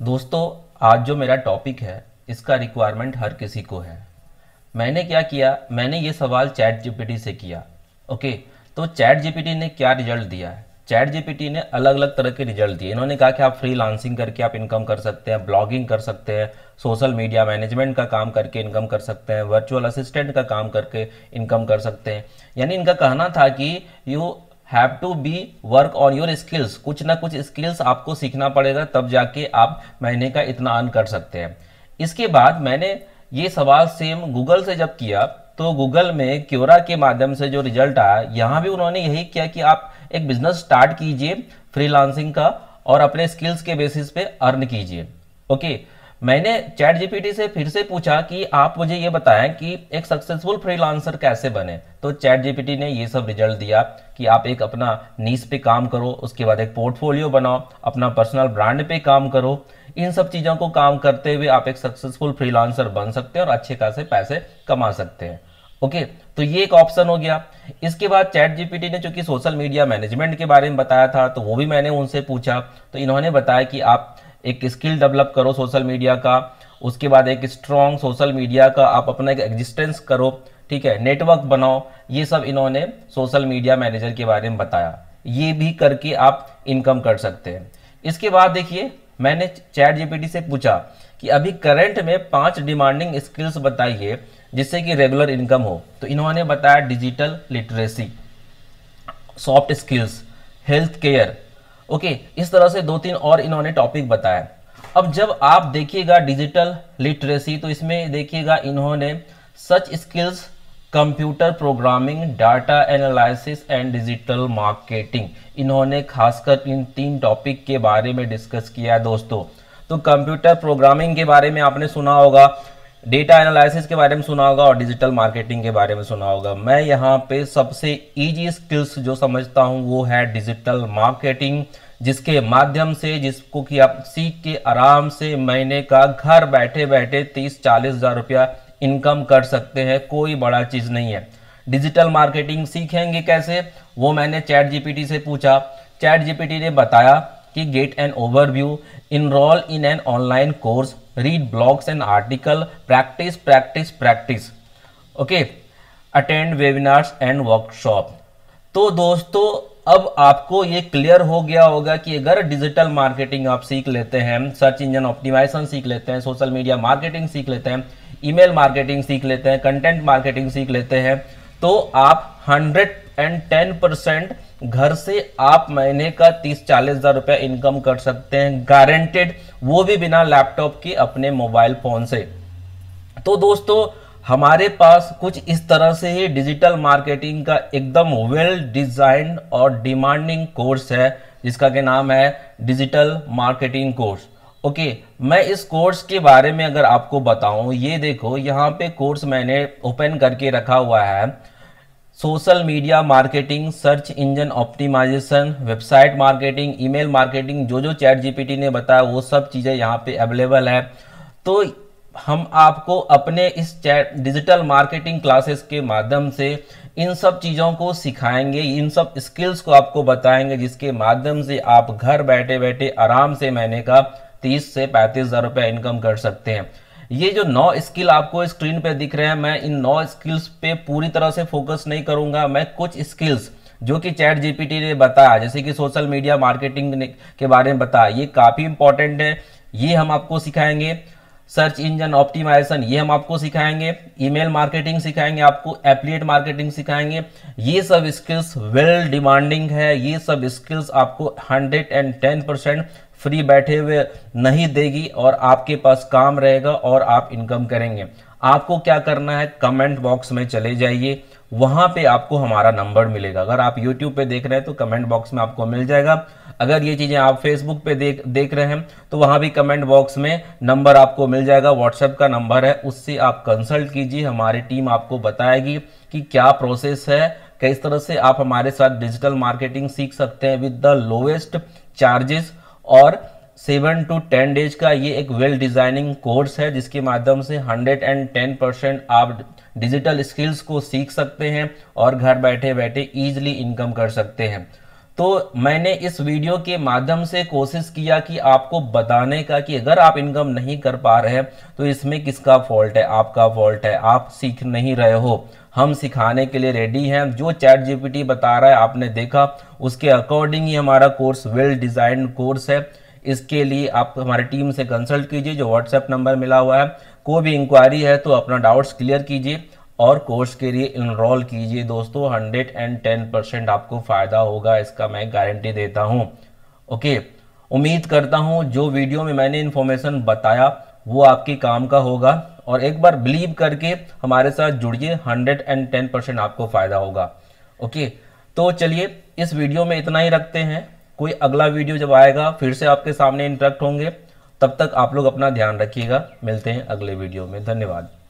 दोस्तों आज जो मेरा टॉपिक है इसका रिक्वायरमेंट हर किसी को है मैंने क्या किया मैंने ये सवाल चैट जीपीटी से किया ओके तो चैट जीपीटी ने क्या रिजल्ट दिया है चैट जीपीटी ने अलग अलग तरह के रिजल्ट दिए इन्होंने कहा कि आप फ्री लांसिंग करके आप इनकम कर सकते हैं ब्लॉगिंग कर सकते हैं सोशल मीडिया मैनेजमेंट का काम करके इनकम कर सकते हैं वर्चुअल असिस्टेंट का काम करके इनकम कर सकते हैं यानी इनका कहना था कि you have to be work on your skills कुछ ना कुछ स्किल्स आपको सीखना पड़ेगा तब जाके आप महीने का इतना अर्न कर सकते हैं इसके बाद मैंने ये सवाल सेम गूगल से जब किया तो गूगल में क्योरा के माध्यम से जो रिजल्ट आया यहाँ भी उन्होंने यही किया कि आप एक बिजनेस स्टार्ट कीजिए फ्रीलांसिंग का और अपने स्किल्स के बेसिस पे अर्न कीजिए ओके okay? मैंने चैट जीपीटी से फिर से पूछा कि आप मुझे ये बताएं कि एक सक्सेसफुल फ्रीलांसर कैसे बने तो चैट जीपीटी ने ये सब रिजल्ट दिया कि आप एक अपना नीस पे काम करो उसके बाद एक पोर्टफोलियो बनाओ अपना पर्सनल ब्रांड पे काम करो इन सब चीज़ों को काम करते हुए आप एक सक्सेसफुल फ्रीलांसर बन सकते हैं और अच्छे खासे पैसे कमा सकते हैं ओके okay, तो ये एक ऑप्शन हो गया इसके बाद चैट जीपीटी ने चूंकि सोशल मीडिया मैनेजमेंट के बारे में बताया था तो वो भी मैंने उनसे पूछा तो इन्होंने बताया कि आप एक स्किल डेवलप करो सोशल मीडिया का उसके बाद एक स्ट्रॉन्ग सोशल मीडिया का आप अपना एक एग्जिस्टेंस करो ठीक है नेटवर्क बनाओ ये सब इन्होंने सोशल मीडिया मैनेजर के बारे में बताया ये भी करके आप इनकम कर सकते हैं इसके बाद देखिए मैंने चैट जीपीटी से पूछा कि अभी करंट में पांच डिमांडिंग स्किल्स बताइए जिससे कि रेगुलर इनकम हो तो इन्होंने बताया digital literacy soft skills health care okay इस तरह से दो तीन और इन्होंने टॉपिक बताया अब जब आप देखिएगा डिजिटल लिटरेसी तो इसमें देखिएगा इन्होंने such skills computer programming data analysis and digital marketing इन्होंने खासकर इन तीन टॉपिक के बारे में डिस्कस किया है दोस्तों तो कंप्यूटर प्रोग्रामिंग के बारे में आपने सुना होगा डेटा एनालिसिस के बारे में सुना होगा और डिजिटल मार्केटिंग के बारे में सुना होगा मैं यहाँ पे सबसे इजी स्किल्स जो समझता हूँ वो है डिजिटल मार्केटिंग जिसके माध्यम से जिसको कि आप सीख के आराम से महीने का घर बैठे बैठे तीस चालीस हज़ार रुपया इनकम कर सकते हैं कोई बड़ा चीज़ नहीं है डिजिटल मार्केटिंग सीखेंगे कैसे वो मैंने चैट जीपीटी से पूछा चैट जीपीटी ने बताया कि get an overview enrol in an online course read blogs and article practice practice practice okay attend webinars and workshop तो दोस्तों अब आपको ये क्लियर हो गया होगा कि अगर डिजिटल मार्केटिंग आप सीख लेते हैं सर्च इंजन ऑप्टिमाइजेशन सीख लेते हैं सोशल मीडिया मार्केटिंग सीख लेते हैं ईमेल मार्केटिंग सीख लेते हैं कंटेंट मार्केटिंग सीख लेते हैं तो आप हंड्रेड एंड टेन परसेंट घर से आप महीने का तीस चालीस हजार रुपया इनकम कर सकते हैं गारंटेड वो भी बिना लैपटॉप के अपने मोबाइल फोन से तो दोस्तों हमारे पास कुछ इस तरह से ही डिजिटल मार्केटिंग का एकदम वेल डिजाइन और डिमांडिंग कोर्स है जिसका के नाम है डिजिटल मार्केटिंग कोर्स ओके मैं इस कोर्स के बारे में अगर आपको बताऊं ये देखो यहाँ पे कोर्स मैंने ओपन करके रखा हुआ है social media marketing search engine optimisation website marketing email marketing जो जो चैट जीपीटी ने बताया वो सब चीज़ें यहाँ पे अवेलेबल है तो हम आपको अपने इस चैट डिजिटल मार्केटिंग क्लासेस के माध्यम से इन सब चीज़ों को सिखाएंगे इन सब स्किल्स को आपको बताएंगे जिसके माध्यम से आप घर बैठे बैठे आराम से महीने का तीस से पैंतीस हज़ार रुपया इनकम कर सकते हैं ये जो नौ स्किल आपको स्क्रीन पे दिख रहे हैं मैं इन नौ स्किल्स पे पूरी तरह से फोकस नहीं करूंगा मैं कुछ स्किल्स जो कि चैट जीपीटी ने बताया जैसे कि सोशल मीडिया मार्केटिंग के बारे में बताया ये काफ़ी इंपॉर्टेंट है ये हम आपको सिखाएंगे सर्च इंजन ऑप्टिमाइजेशन ये हम आपको सिखाएंगे ईमेल मार्केटिंग सिखाएंगे आपको एप्लीट मार्केटिंग सिखाएंगे ये सब स्किल्स वेल डिमांडिंग है ये सब स्किल्स आपको hundred and ten percent free बैठे हुए नहीं देगी और आपके पास काम रहेगा और आप इनकम करेंगे आपको क्या करना है कमेंट बॉक्स में चले जाइए वहां पे आपको हमारा नंबर मिलेगा अगर आप यूट्यूब पे देख रहे हैं तो कमेंट बॉक्स में आपको मिल जाएगा अगर ये चीज़ें आप फेसबुक पे देख देख रहे हैं तो वहाँ भी कमेंट बॉक्स में नंबर आपको मिल जाएगा व्हाट्सएप का नंबर है उससे आप कंसल्ट कीजिए हमारी टीम आपको बताएगी कि क्या प्रोसेस है किस तरह से आप हमारे साथ डिजिटल मार्केटिंग सीख सकते हैं विद द लोएस्ट चार्जेस और सेवन टू टेन डेज का ये एक वेल डिज़ाइनिंग कोर्स है जिसके माध्यम से हंड्रेड एंड टेन परसेंट आप डिजिटल स्किल्स को सीख सकते हैं और घर बैठे बैठे ईजिली इनकम कर सकते हैं तो मैंने इस वीडियो के माध्यम से कोशिश किया कि आपको बताने का कि अगर आप इनकम नहीं कर पा रहे हैं तो इसमें किसका फॉल्ट है आपका फॉल्ट है आप सीख नहीं रहे हो हम सिखाने के लिए रेडी हैं जो चैट जीपीटी बता रहा है आपने देखा उसके अकॉर्डिंग ही हमारा कोर्स वेल डिज़ाइंड कोर्स है इसके लिए आप हमारे टीम से कंसल्ट कीजिए जो व्हाट्सएप नंबर मिला हुआ है कोई भी इंक्वायरी है तो अपना डाउट्स क्लियर कीजिए और कोर्स के लिए इनरोल कीजिए दोस्तों हंड्रेड एंड टेन परसेंट आपको फ़ायदा होगा इसका मैं गारंटी देता हूँ ओके उम्मीद करता हूँ जो वीडियो में मैंने इन्फॉर्मेशन बताया वो आपके काम का होगा और एक बार बिलीव करके हमारे साथ जुड़िए हंड्रेड एंड टेन परसेंट आपको फ़ायदा होगा ओके तो चलिए इस वीडियो में इतना ही रखते हैं कोई अगला वीडियो जब आएगा फिर से आपके सामने इंटरेक्ट होंगे तब तक आप लोग अपना ध्यान रखिएगा मिलते हैं अगले वीडियो में धन्यवाद